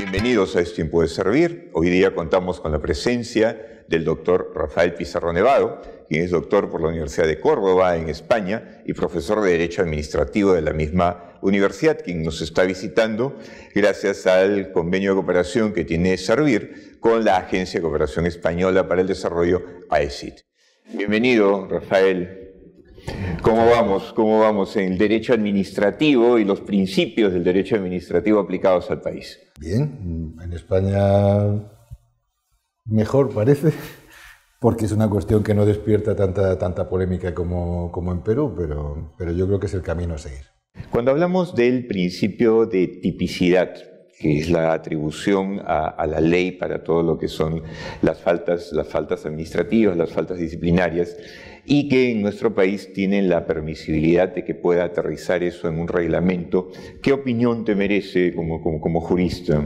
Bienvenidos a Es Tiempo de Servir. Hoy día contamos con la presencia del doctor Rafael Pizarro Nevado, quien es doctor por la Universidad de Córdoba en España y profesor de Derecho Administrativo de la misma universidad, quien nos está visitando gracias al convenio de cooperación que tiene Servir con la Agencia de Cooperación Española para el Desarrollo, AECIT. Bienvenido, Rafael. ¿Cómo vamos? ¿Cómo vamos en el derecho administrativo y los principios del derecho administrativo aplicados al país? Bien, en España mejor parece, porque es una cuestión que no despierta tanta, polémica como, en Perú, pero, yo creo que es el camino a seguir. Cuando hablamos del principio de tipicidad, que es la atribución a, la ley para todo lo que son las las faltas administrativas, las faltas disciplinarias, y que en nuestro país tienen la permisibilidad de que pueda aterrizar eso en un reglamento. ¿Qué opinión te merece como, como, como jurista?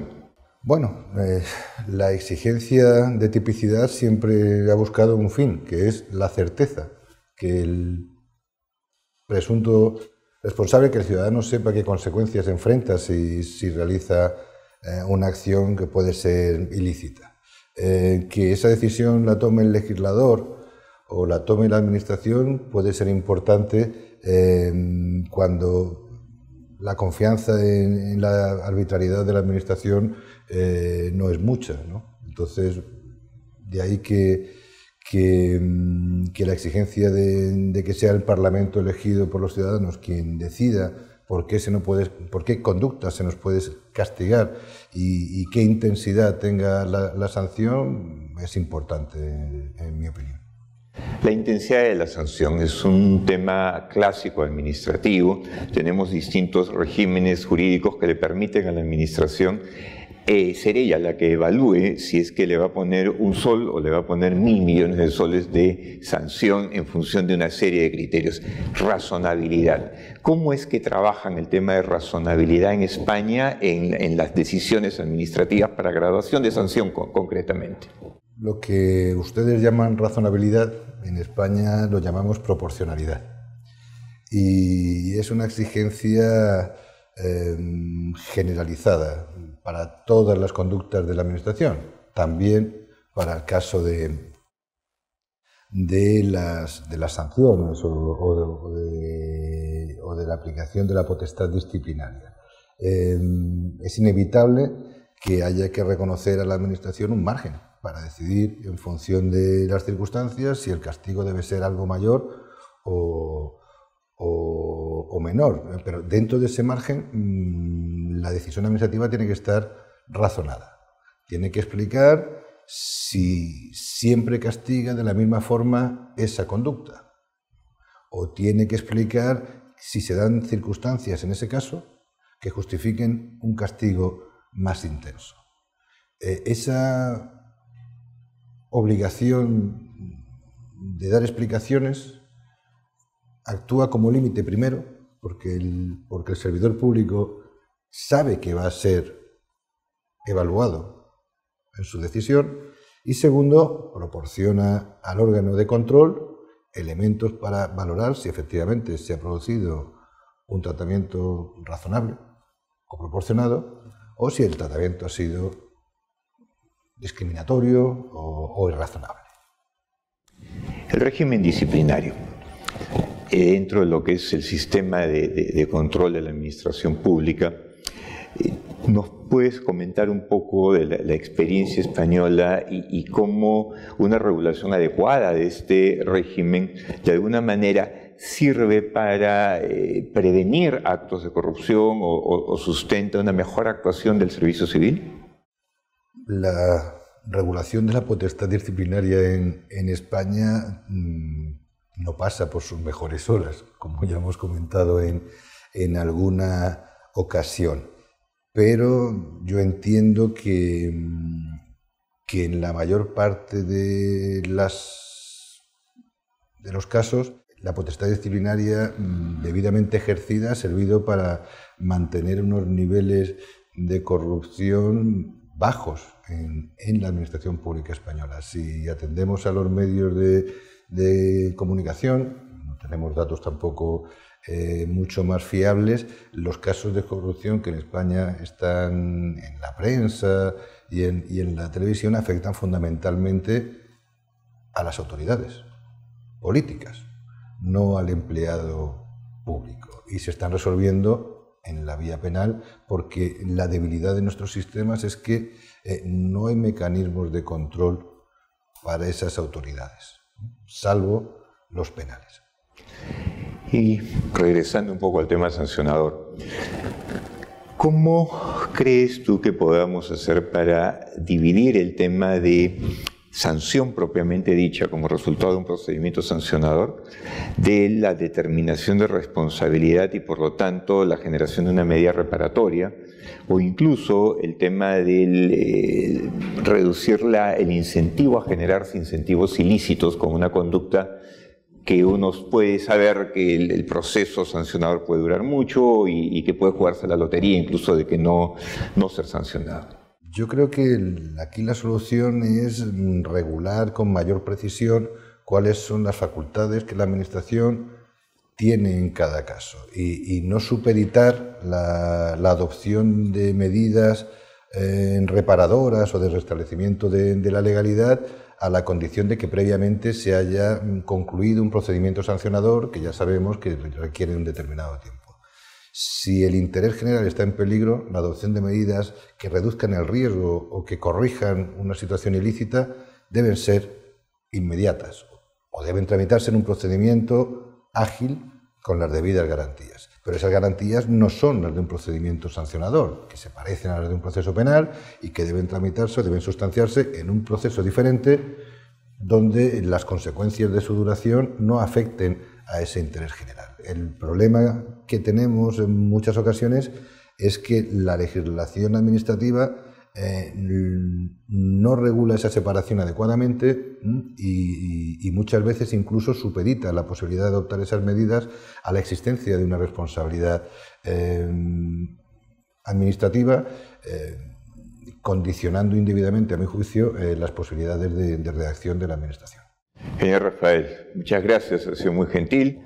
Bueno, eh, la exigencia de tipicidad siempre ha buscado un fin, que es la certeza, que el presunto responsable, que el ciudadano sepa qué consecuencias enfrenta si, si realiza eh, una acción que puede ser ilícita. Eh, que esa decisión la tome el legislador o la toma y la administración puede ser importante em, cuando la confianza en, la arbitrariedad de la administración eh, no es mucha. Entonces, de ahí que, que, em, la exigencia de, que sea el Parlamento elegido por los ciudadanos quien decida por qué, se no puede, por qué conductas se nos puede castigar y, qué intensidad tenga la, sanción es importante, en mi opinión. La intensidad de la sanción es un tema clásico administrativo. Tenemos distintos regímenes jurídicos que le permiten a la administración eh, ser ella la que evalúe si es que le va a poner un sol o le va a poner mil millones de soles de sanción en función de una serie de criterios. Razonabilidad. ¿Cómo es que trabajan el tema de razonabilidad en España en, las decisiones administrativas para graduación de sanción concretamente? lo que ustedes llaman razonabilidad, en España lo llamamos proporcionalidad. Y es una exigencia em, generalizada para todas las conductas de la Administración, también para el caso de, de, las, sanciones o, de, la aplicación de la potestad disciplinaria. Em, es inevitable que haya que reconocer a la Administración un margen para decidir en función de las circunstancias si el castigo debe ser algo mayor o, menor. Pero dentro de ese margen mm, la decisión administrativa tiene que estar razonada. Tiene que explicar si siempre castiga de la misma forma esa conducta. O tiene que explicar si se dan circunstancias en ese caso que justifiquen un castigo más intenso. Eh, esa obligación de dar explicaciones actúa como límite primero, porque el, porque el servidor público sabe que va a ser evaluado en su decisión y segundo, proporciona al órgano de control elementos para valorar si efectivamente se ha producido un tratamiento razonable o proporcionado o si el tratamiento ha sido discriminatorio o, irrazonable. El régimen disciplinario, eh, dentro de lo que es el sistema de, control de la administración pública, eh, ¿Nos puedes comentar un poco de la, experiencia española y, y, cómo una regulación adecuada de este régimen de alguna manera sirve para eh, prevenir actos de corrupción o, sustenta una mejor actuación del servicio civil? La regulación de la potestad disciplinaria en, España mm, no pasa por sus mejores horas, como ya hemos comentado en, alguna ocasión. Pero yo entiendo que, mm, que en la mayor parte de los casos la potestad disciplinaria mm, debidamente ejercida ha servido para mantener unos niveles de corrupción bajos en, la administración pública española. Si atendemos a los medios de, comunicación, no tenemos datos tampoco eh, mucho más fiables, los casos de corrupción que en España están en la prensa y en la televisión afectan fundamentalmente a las autoridades políticas no al empleado público. Y se están resolviendo en la vía penal porque la debilidad de nuestros sistemas es que eh, no hay mecanismos de control para esas autoridades, salvo los penales. Y regresando un poco al tema sancionador, ¿cómo crees tú que podamos hacer para dividir el tema de sanción propiamente dicha como resultado de un procedimiento sancionador, de la determinación de responsabilidad y por lo tanto la generación de una medida reparatoria o incluso el tema de eh, reducir el incentivo a generarse incentivos ilícitos con una conducta que uno puede saber que el, proceso sancionador puede durar mucho y, que puede jugarse la lotería incluso de que no, no ser sancionado. Yo creo que aquí la solución es regular con mayor precisión cuáles son las facultades que la Administración tiene en cada caso y, no superitar la, adopción de medidas eh, reparadoras o de restablecimiento de la legalidad a la condición de que previamente se haya concluido un procedimiento sancionador que ya sabemos que requiere un determinado tiempo. Si el interés general está en peligro, la adopción de medidas que reduzcan el riesgo o que corrijan una situación ilícita deben ser inmediatas o deben tramitarse en un procedimiento ágil con las debidas garantías. Pero esas garantías no son las de un procedimiento sancionador, que se parecen a las de un proceso penal y que deben tramitarse o deben sustanciarse en un proceso diferente donde las consecuencias de su duración no afecten a ese interés general. El problema que tenemos en muchas ocasiones es que la legislación administrativa eh, no regula esa separación adecuadamente y, muchas veces incluso supedita la posibilidad de adoptar esas medidas a la existencia de una responsabilidad eh, administrativa, eh, condicionando indebidamente, a mi juicio, las posibilidades de, redacción de la Administración. Señor Rafael, muchas gracias, ha sido muy gentil.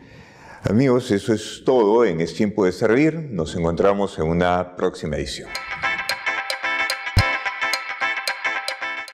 Amigos, eso es todo en Es Tiempo de Servir. Nos encontramos en una próxima edición.